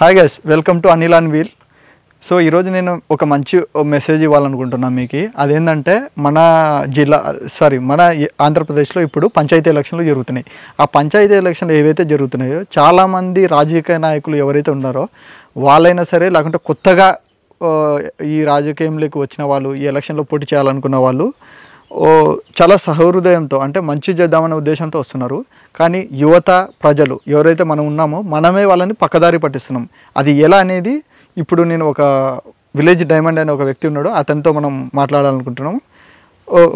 Hi guys welcome to Anil and వీల్ so ఈరోజు నేను ఒక మంచి మెసేజ్ ఇవ్వాలనుకుంటున్నాను మీకు అదేంటంటే మన జిల్లా సారీ మన ఆంధ్రప్రదేశ్లో ఇప్పుడు పంచాయతీ ఎలక్షన్లు జరుగుతున్నాయి ఆ పంచాయతీ ఎలక్షన్లు ఏవైతే జరుగుతున్నాయో చాలామంది రాజకీయ నాయకులు ఎవరైతే ఉన్నారో వాళ్ళైనా సరే లేకుంటే కొత్తగా ఈ రాజకీయంలోకి వచ్చిన వాళ్ళు ఈ ఎలక్షన్లో పోటీ చేయాలనుకున్న వాళ్ళు ఓ చాలా సహృదయంతో అంటే మంచి చేద్దామనే ఉద్దేశంతో వస్తున్నారు కానీ యువత ప్రజలు ఎవరైతే మనం ఉన్నామో మనమే వాళ్ళని పక్కదారి పట్టిస్తున్నాం అది ఎలా అనేది ఇప్పుడు నేను ఒక విలేజ్ డైమండ్ అనే ఒక వ్యక్తి ఉన్నాడు అతనితో మనం మాట్లాడాలనుకుంటున్నాము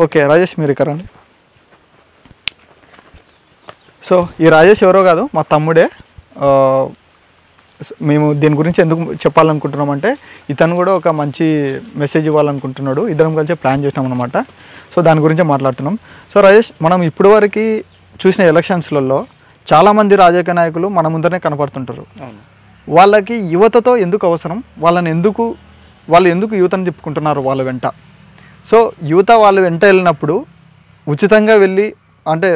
ఓకే రాజేష్ మీరు ఇక్కడ సో ఈ రాజేష్ ఎవరో కాదు మా తమ్ముడే మేము దీని గురించి ఎందుకు చెప్పాలనుకుంటున్నామంటే ఇతను కూడా ఒక మంచి మెసేజ్ ఇవ్వాలనుకుంటున్నాడు ఇద్దరం కలిసి ప్లాన్ చేసినాం అనమాట సో దాని గురించి మాట్లాడుతున్నాం సో రాజేష్ మనం ఇప్పటివరకు చూసిన ఎలక్షన్స్లలో చాలామంది రాజకీయ నాయకులు మన ముందరనే కనపడుతుంటారు వాళ్ళకి యువతతో ఎందుకు అవసరం వాళ్ళని ఎందుకు వాళ్ళు ఎందుకు యువతను తిప్పుకుంటున్నారు వాళ్ళ వెంట సో యువత వాళ్ళు వెంట వెళ్ళినప్పుడు ఉచితంగా వెళ్ళి అంటే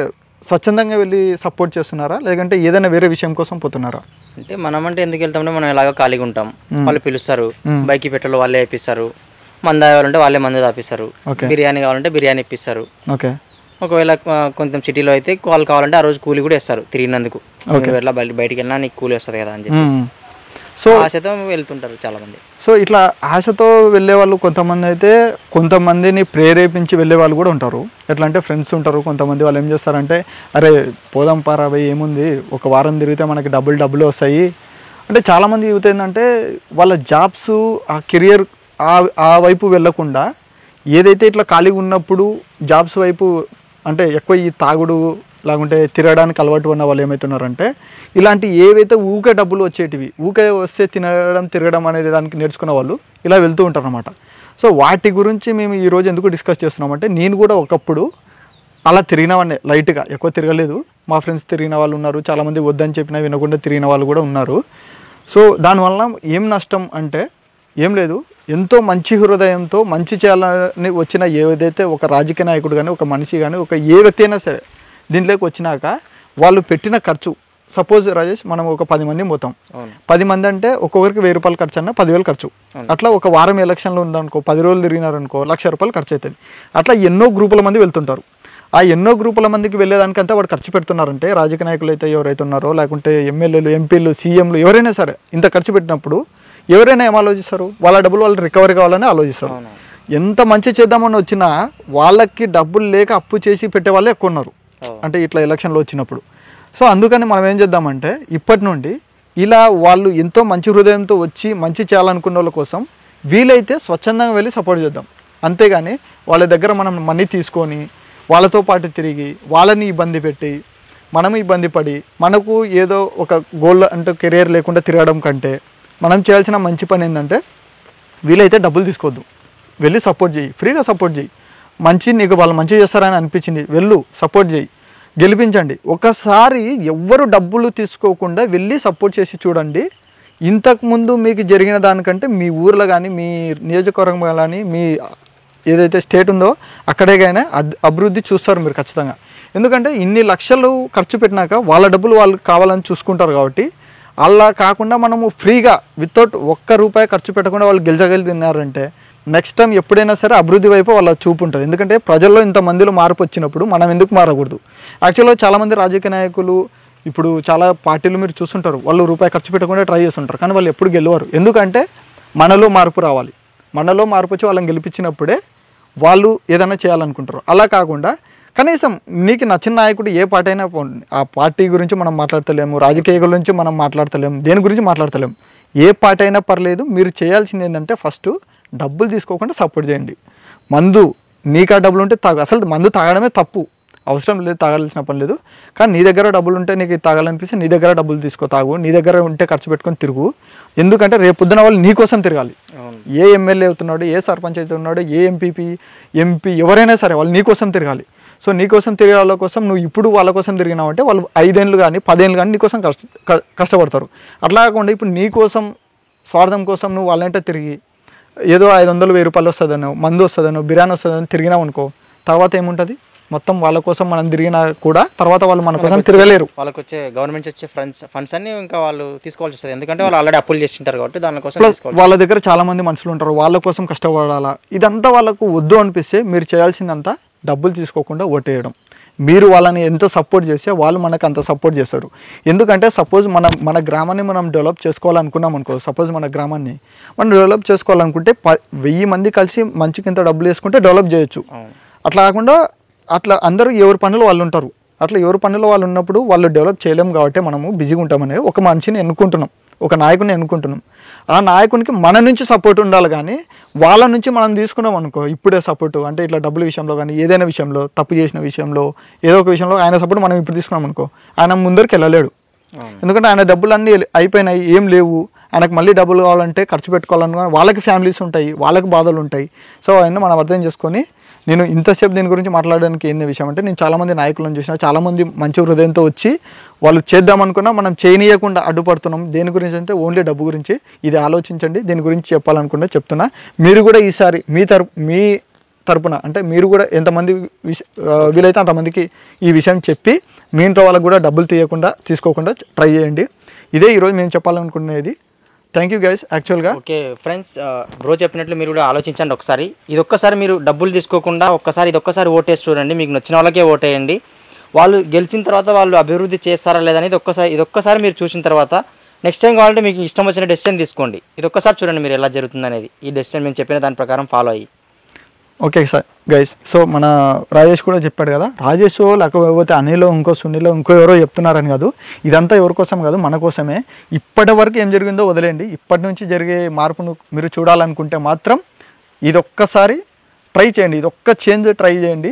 స్వచ్ఛందంగా వెళ్ళి సపోర్ట్ చేస్తున్నారా లేదంటే ఏదైనా వేరే విషయం కోసం పోతున్నారా అంటే మనం అంటే ఎందుకు వెళ్తామంటే మనం ఇలాగ ఖాళీగా ఉంటాం వాళ్ళు పిలుస్తారు బైక్ పెట్టాలో వాళ్ళే ఇప్పిస్తారు మంద కావాలంటే వాళ్ళే మంద తాపిస్తారు బిర్యానీ కావాలంటే బిర్యానీ ఇప్పిస్తారు ఓకే ఒకవేళ కొంచెం సిటీలో అయితే వాళ్ళు కావాలంటే ఆ రోజు కూలి కూడా ఇస్తారు తిరిగినందుకు ఒకవేళ బయటికి వెళ్ళినా నీకు కూలి వస్తుంది కదా అని చెప్పి సో ఆ శాతం వెళ్తుంటారు చాలా మంది సో ఇట్లా ఆశతో వెళ్ళే వాళ్ళు కొంతమంది అయితే కొంతమందిని ప్రేరేపించి వెళ్ళే వాళ్ళు కూడా ఉంటారు ఎట్లా అంటే ఫ్రెండ్స్ ఉంటారు కొంతమంది వాళ్ళు ఏం చేస్తారంటే అరే పోదాం పారా ఏముంది ఒక వారం తిరిగితే మనకి డబ్బులు డబ్బులు వస్తాయి అంటే చాలామంది యూత్ ఏంటంటే వాళ్ళ జాబ్స్ ఆ కెరియర్ ఆ వైపు వెళ్ళకుండా ఏదైతే ఇట్లా ఖాళీగా ఉన్నప్పుడు జాబ్స్ వైపు అంటే ఎక్కువ ఈ తాగుడు లేకుంటే తిరగడానికి అలవాటు ఉన్న వాళ్ళు ఏమవుతున్నారంటే ఇలాంటి ఏవైతే ఊకే డబ్బులు వచ్చేటివి ఊకే వస్తే తినడం తిరగడం అనేది దానికి నేర్చుకున్న వాళ్ళు ఇలా వెళ్తూ ఉంటారు అనమాట సో వాటి గురించి మేము ఈరోజు ఎందుకు డిస్కస్ చేస్తున్నామంటే నేను కూడా ఒకప్పుడు అలా తిరిగినవన్నే లైట్గా ఎక్కువ తిరగలేదు మా ఫ్రెండ్స్ తిరిగిన వాళ్ళు ఉన్నారు చాలామంది వద్దని చెప్పినా వినకుండా తిరిగిన వాళ్ళు కూడా ఉన్నారు సో దానివల్ల ఏం నష్టం అంటే ఏం లేదు ఎంతో మంచి హృదయంతో మంచి చేయాలని వచ్చిన ఏదైతే ఒక రాజకీయ నాయకుడు కానీ ఒక మనిషి కానీ ఒక ఏ వ్యక్తి అయినా సరే దీంట్లోకి వచ్చినాక వాళ్ళు పెట్టిన ఖర్చు సపోజ్ రాజేష్ మనం ఒక పది మంది పోతాం పది మంది అంటే ఒక్కొక్కరికి వెయ్యి రూపాయలు ఖర్చు అన్న పదివేలు ఖర్చు అట్లా ఒక వారం ఎలక్షన్లో ఉందనుకో పది రోజులు తిరిగినారనుకో లక్ష రూపాయలు ఖర్చు అవుతుంది అట్లా ఎన్నో గ్రూపుల మంది వెళ్తుంటారు ఆ ఎన్నో గ్రూపుల మందికి వెళ్ళేదానికంతా వాడు ఖర్చు పెడుతున్నారంటే రాజకీయ నాయకులు అయితే ఎవరైతే ఉన్నారో లేకుంటే ఎమ్మెల్యేలు ఎంపీలు సీఎంలు ఎవరైనా సరే ఇంత ఖర్చు పెట్టినప్పుడు ఎవరైనా ఏం ఆలోచిస్తారు వాళ్ళ డబ్బులు వాళ్ళు రికవరీ కావాలని ఆలోచిస్తారు ఎంత మంచి చేద్దామని వచ్చినా వాళ్ళకి డబ్బులు లేక అప్పు చేసి పెట్టే వాళ్ళే ఎక్కువ ఉన్నారు Oh. అంటే ఇట్లా ఎలక్షన్లో వచ్చినప్పుడు సో అందుకని మనం ఏం చేద్దామంటే ఇప్పటి నుండి ఇలా వాళ్ళు ఎంతో మంచి హృదయంతో వచ్చి మంచి చేయాలనుకున్న వాళ్ళ కోసం వీలైతే స్వచ్ఛందంగా వెళ్ళి సపోర్ట్ చేద్దాం అంతేగాని వాళ్ళ దగ్గర మనం మనీ తీసుకొని వాళ్ళతో పాటు తిరిగి వాళ్ళని ఇబ్బంది పెట్టి మనం ఇబ్బంది పడి మనకు ఏదో ఒక గోల్ అంటే కెరియర్ లేకుండా తిరగడం కంటే మనం చేయాల్సిన మంచి పని ఏంటంటే వీలైతే డబ్బులు తీసుకోవద్దు వెళ్ళి సపోర్ట్ చేయి ఫ్రీగా సపోర్ట్ చేయి మంచి నీకు వాళ్ళు మంచి చేస్తారని అనిపించింది వెళ్ళు సపోర్ట్ చేయి గెలిపించండి ఒకసారి ఎవ్వరు డబ్బులు తీసుకోకుండా వెళ్ళి సపోర్ట్ చేసి చూడండి ఇంతకుముందు మీకు జరిగిన దానికంటే మీ ఊర్లో కానీ మీ నియోజకవర్గం కానీ మీ ఏదైతే స్టేట్ ఉందో అక్కడే కానీ అభివృద్ధి చూస్తారు మీరు ఖచ్చితంగా ఎందుకంటే ఇన్ని లక్షలు ఖర్చు పెట్టినాక వాళ్ళ డబ్బులు వాళ్ళు కావాలని చూసుకుంటారు కాబట్టి అలా కాకుండా మనము ఫ్రీగా వితౌట్ ఒక్క రూపాయి ఖర్చు పెట్టకుండా వాళ్ళు తిన్నారంటే నెక్స్ట్ టైం ఎప్పుడైనా సరే అభివృద్ధి వైపు వాళ్ళ చూపు ఉంటుంది ఎందుకంటే ప్రజల్లో ఇంత మందిలో మార్పు వచ్చినప్పుడు మనం ఎందుకు మారకూడదు యాక్చువల్గా చాలామంది రాజకీయ నాయకులు ఇప్పుడు చాలా పార్టీలు మీరు చూస్తుంటారు వాళ్ళు రూపాయి ఖర్చు పెట్టకుండా ట్రై చేస్తుంటారు కానీ వాళ్ళు ఎప్పుడు గెలవరు ఎందుకంటే మనలో మార్పు రావాలి మనలో మార్పు వచ్చి వాళ్ళని గెలిపించినప్పుడే వాళ్ళు ఏదైనా చేయాలనుకుంటారు అలా కాకుండా కనీసం నీకు నచ్చిన నాయకుడు ఏ పార్టీ అయినా ఆ పార్టీ గురించి మనం మాట్లాడతలేము రాజకీయ గురించి మనం మాట్లాడతలేము దేని గురించి మాట్లాడతలేము ఏ పార్టీ అయినా పర్లేదు మీరు చేయాల్సింది ఏంటంటే ఫస్ట్ డబ్బులు తీసుకోకుండా సపోర్ట్ చేయండి మందు నీకా డబ్బులు ఉంటే తాగు అసలు మందు తాగడమే తప్పు అవసరం లేదు తాగాల్సిన పని లేదు కానీ నీ దగ్గర డబ్బులు ఉంటే నీకు తాగాలనిపిస్తే నీ దగ్గర డబ్బులు తీసుకో తాగు నీ దగ్గర ఉంటే ఖర్చు పెట్టుకొని తిరుగు ఎందుకంటే రేపు పొద్దున వాళ్ళు నీ కోసం తిరగాలి ఏ ఎమ్మెల్యే అవుతున్నాడు ఏ సర్పంచ్ అయితే ఉన్నాడు ఏ ఎంపీపీ ఎంపీ ఎవరైనా సరే వాళ్ళు నీ కోసం తిరగాలి సో నీ కోసం తిరిగే వాళ్ళ కోసం నువ్వు ఇప్పుడు వాళ్ళ కోసం తిరిగినావు అంటే వాళ్ళు ఐదేళ్ళు కానీ పదేళ్ళు కానీ నీ కోసం కష్ట కష్టపడతారు అట్లా కాకుండా ఇప్పుడు నీ కోసం స్వార్థం కోసం నువ్వు వాళ్ళంటే తిరిగి ఏదో ఐదు వందలు వెయ్యి రూపాయలు వస్తుందనో మందు వస్తుందనో బిర్యానీ వస్తుందని తిరిగినా అనుకో తర్వాత ఏముంటుంది మొత్తం వాళ్ళ కోసం మనం తిరిగినా కూడా తర్వాత వాళ్ళు మన కోసం తిరగలేరు వాళ్ళకి వచ్చే గవర్నమెంట్ వచ్చే ఫండ్స్ ఫండ్స్ అన్ని ఇంకా వాళ్ళు తీసుకోవాల్సి వస్తుంది ఎందుకంటే వాళ్ళు ఆల్రెడీ అప్పులు చేసింటారు కాబట్టి దానికోసం వాళ్ళ దగ్గర చాలా మంది మనుషులు ఉంటారు వాళ్ళ కోసం కష్టపడాలా ఇదంతా వాళ్ళకు వద్దు అనిపిస్తే మీరు చేయాల్సిందంతా డబ్బులు తీసుకోకుండా ఓటేయడం మీరు వాళ్ళని ఎంత సపోర్ట్ చేస్తే వాళ్ళు మనకు అంత సపోర్ట్ చేస్తారు ఎందుకంటే సపోజ్ మనం మన గ్రామాన్ని మనం డెవలప్ చేసుకోవాలనుకున్నాం అనుకో సపోజ్ మన గ్రామాన్ని మనం డెవలప్ చేసుకోవాలనుకుంటే ప వెయ్యి మంది కలిసి మంచికి ఇంత డబ్బులు వేసుకుంటే డెవలప్ చేయొచ్చు అట్లా కాకుండా అట్లా అందరూ ఎవరి పనులు వాళ్ళు ఉంటారు అట్లా ఎవరి పనులు వాళ్ళు ఉన్నప్పుడు వాళ్ళు డెవలప్ చేయలేము కాబట్టి మనము బిజీగా ఉంటామనే ఒక మనిషిని ఎన్నుకుంటున్నాం ఒక నాయకుని అనుకుంటున్నాం ఆ నాయకునికి మన నుంచి సపోర్ట్ ఉండాలి కానీ వాళ్ళ నుంచి మనం తీసుకున్నాం అనుకో ఇప్పుడే సపోర్ట్ అంటే ఇట్లా డబ్బుల విషయంలో కానీ ఏదైనా విషయంలో తప్పు చేసిన విషయంలో ఏదో ఒక విషయంలో ఆయన సపోర్ట్ మనం ఇప్పుడు తీసుకున్నాం అనుకో ఆయన ముందరికి వెళ్ళలేడు ఎందుకంటే ఆయన డబ్బులు అన్నీ అయిపోయినాయి ఏం లేవు ఆయనకు మళ్ళీ డబ్బులు కావాలంటే ఖర్చు పెట్టుకోవాలనుకో వాళ్ళకి ఫ్యామిలీస్ ఉంటాయి వాళ్ళకి బాధలు ఉంటాయి సో ఆయన మనం అర్థం చేసుకొని నేను ఇంతసేపు దీని గురించి మాట్లాడడానికి ఏంది విషయం అంటే నేను చాలామంది నాయకులను చూసిన చాలామంది మంచి హృదయంతో వచ్చి వాళ్ళు చేద్దామనుకున్నా మనం చేయనీయకుండా అడ్డుపడుతున్నాం దేని గురించి అంటే ఓన్లీ డబ్బు గురించి ఇది ఆలోచించండి దీని గురించి చెప్పాలనుకుంటే చెప్తున్నా మీరు కూడా ఈసారి మీ తరపు మీ తరపున అంటే మీరు కూడా ఎంతమంది వీలైతే అంతమందికి ఈ విషయం చెప్పి మీ ఇంట్లో వాళ్ళకు కూడా డబ్బులు తీయకుండా తీసుకోకుండా ట్రై చేయండి ఇదే ఈరోజు మేము చెప్పాలనుకునేది థ్యాంక్ యూ గైస్ యాక్చువల్గా ఓకే ఫ్రెండ్స్ బ్రో చెప్పినట్లు మీరు కూడా ఆలోచించండి ఒకసారి ఇది ఒక్కసారి మీరు డబ్బులు తీసుకోకుండా ఒక్కసారి ఇది ఒక్కసారి ఓటేసి చూడండి మీకు నచ్చిన వాళ్ళకే ఓటేయండి వాళ్ళు గెలిచిన తర్వాత వాళ్ళు అభివృద్ధి చేస్తారా లేదనేది ఒక్కసారి ఇది ఒక్కసారి మీరు చూసిన తర్వాత నెక్స్ట్ టైం కావాలంటే మీకు ఇష్టం వచ్చిన డెసిషన్ తీసుకోండి ఇది ఒక్కసారి చూడండి మీరు ఎలా జరుగుతుంది అనేది ఈ డెసిషన్ మేము చెప్పిన దాని ప్రకారం ఫాలో అయ్యి ఓకే సార్ గైస్ సో మన రాజేష్ కూడా చెప్పాడు కదా రాజేష్ లేకపోతే అనిలో ఇంకో సునీలో ఇంకో ఎవరో చెప్తున్నారని కాదు ఇదంతా ఎవరి కోసం కాదు మన కోసమే ఇప్పటి వరకు ఏం జరిగిందో వదిలేండి ఇప్పటి నుంచి జరిగే మార్పును మీరు చూడాలనుకుంటే మాత్రం ఇదొక్కసారి ట్రై చేయండి ఇదొక్క చేంజ్ ట్రై చేయండి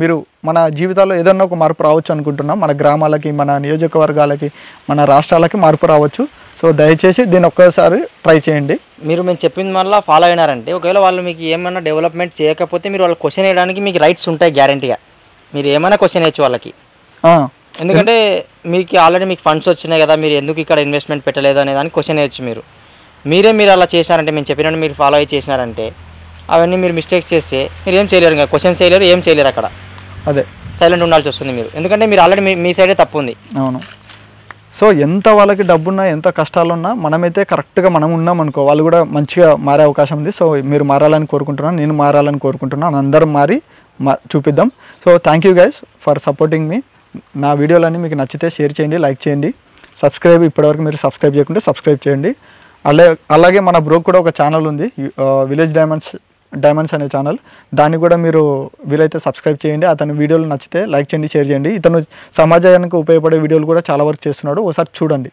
మీరు మన జీవితాల్లో ఏదన్నా ఒక మార్పు రావచ్చు అనుకుంటున్నాం మన గ్రామాలకి మన నియోజకవర్గాలకి మన రాష్ట్రాలకి మార్పు రావచ్చు సో దయచేసి దీని ఒక్కసారి ట్రై చేయండి మీరు మేము చెప్పింది మళ్ళీ ఫాలో అయినారంటే ఒకవేళ వాళ్ళు మీకు ఏమైనా డెవలప్మెంట్ చేయకపోతే మీరు వాళ్ళు క్వశ్చన్ వేయడానికి మీకు రైట్స్ ఉంటాయి గ్యారంటీగా మీరు ఏమైనా క్వశ్చన్ వేయచ్చు వాళ్ళకి ఎందుకంటే మీకు ఆల్రెడీ మీకు ఫండ్స్ వచ్చినాయి కదా మీరు ఎందుకు ఇక్కడ ఇన్వెస్ట్మెంట్ పెట్టలేదు అనే దానికి క్వశ్చన్ వేయచ్చు మీరు మీరే మీరు అలా చేశారంటే మేము చెప్పినట్టు మీరు ఫాలో అయ్యి చేసినారంటే అవన్నీ మీరు మిస్టేక్స్ చేస్తే మీరు ఏం చేయలేరు ఇంకా క్వశ్చన్స్ చేయలేరు ఏం చేయలేరు అక్కడ అదే సైలెంట్ ఉండాల్సి వస్తుంది మీరు ఎందుకంటే మీరు ఆల్రెడీ మీ సైడే తప్పు ఉంది అవును సో ఎంత వాళ్ళకి డబ్బున్నా ఎంత కష్టాలున్నా మనమైతే కరెక్ట్గా మనం ఉన్నాం అనుకో వాళ్ళు కూడా మంచిగా మారే అవకాశం ఉంది సో మీరు మారాలని కోరుకుంటున్నాను నేను మారాలని కోరుకుంటున్నాను అందరం మారి మా చూపిద్దాం so thank you guys for supporting మీ నా వీడియోలన్నీ మీకు నచ్చితే షేర్ చేయండి లైక్ చేయండి సబ్స్క్రైబ్ ఇప్పటివరకు మీరు సబ్స్క్రైబ్ చేయకుంటే సబ్స్క్రైబ్ చేయండి అలాగే అలాగే మన బ్రోక్ కూడా ఒక ఛానల్ ఉంది విలేజ్ డైమండ్స్ డైమండ్స్ అనే ఛానల్ దాన్ని కూడా మీరు వీలైతే సబ్స్క్రైబ్ చేయండి అతని వీడియోలు నచ్చితే లైక్ చేయండి షేర్ చేయండి ఇతను సమాజానికి ఉపయోగపడే వీడియోలు కూడా చాలా వరకు చేస్తున్నాడు ఒకసారి చూడండి